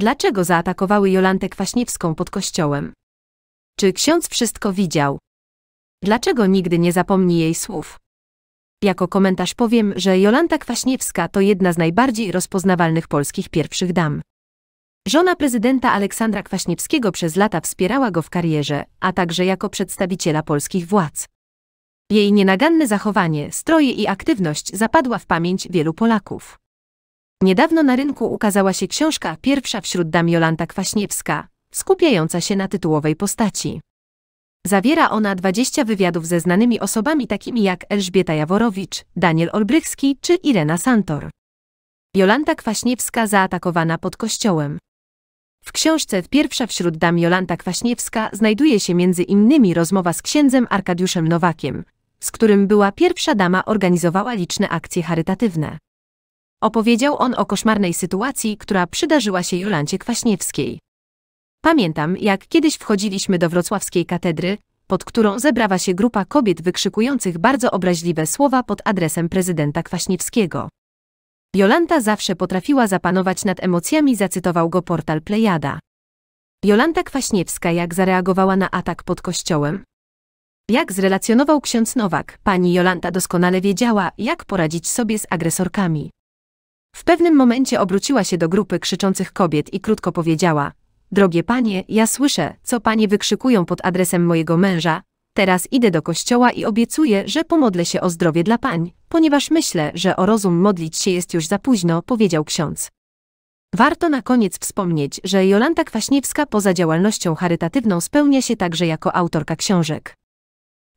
Dlaczego zaatakowały Jolantę Kwaśniewską pod kościołem? Czy ksiądz wszystko widział? Dlaczego nigdy nie zapomni jej słów? Jako komentarz powiem, że Jolanta Kwaśniewska to jedna z najbardziej rozpoznawalnych polskich pierwszych dam. Żona prezydenta Aleksandra Kwaśniewskiego przez lata wspierała go w karierze, a także jako przedstawiciela polskich władz. Jej nienaganne zachowanie, stroje i aktywność zapadła w pamięć wielu Polaków. Niedawno na rynku ukazała się książka pierwsza wśród dam Jolanta Kwaśniewska, skupiająca się na tytułowej postaci. Zawiera ona 20 wywiadów ze znanymi osobami takimi jak Elżbieta Jaworowicz, Daniel Olbrychski czy Irena Santor. Jolanta Kwaśniewska zaatakowana pod kościołem. W książce Pierwsza wśród dam Jolanta Kwaśniewska znajduje się między innymi rozmowa z księdzem Arkadiuszem Nowakiem, z którym była pierwsza dama organizowała liczne akcje charytatywne. Opowiedział on o koszmarnej sytuacji, która przydarzyła się Jolancie Kwaśniewskiej. Pamiętam, jak kiedyś wchodziliśmy do wrocławskiej katedry, pod którą zebrała się grupa kobiet wykrzykujących bardzo obraźliwe słowa pod adresem prezydenta Kwaśniewskiego. Jolanta zawsze potrafiła zapanować nad emocjami, zacytował go portal Plejada. Jolanta Kwaśniewska jak zareagowała na atak pod kościołem? Jak zrelacjonował ksiądz Nowak, pani Jolanta doskonale wiedziała, jak poradzić sobie z agresorkami. W pewnym momencie obróciła się do grupy krzyczących kobiet i krótko powiedziała: Drogie panie, ja słyszę, co panie wykrzykują pod adresem mojego męża. Teraz idę do kościoła i obiecuję, że pomodlę się o zdrowie dla pań, ponieważ myślę, że o rozum modlić się jest już za późno, powiedział ksiądz. Warto na koniec wspomnieć, że Jolanta Kwaśniewska poza działalnością charytatywną spełnia się także jako autorka książek.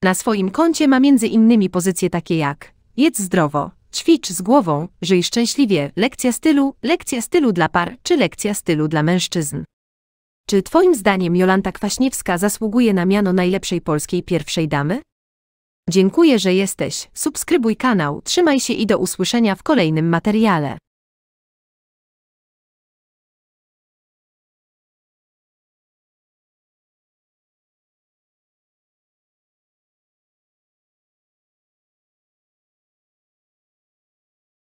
Na swoim koncie ma między innymi pozycje takie jak Jedz zdrowo, Ćwicz z głową, żyj szczęśliwie, lekcja stylu, lekcja stylu dla par, czy lekcja stylu dla mężczyzn. Czy Twoim zdaniem Jolanta Kwaśniewska zasługuje na miano najlepszej polskiej pierwszej damy? Dziękuję, że jesteś, subskrybuj kanał, trzymaj się i do usłyszenia w kolejnym materiale.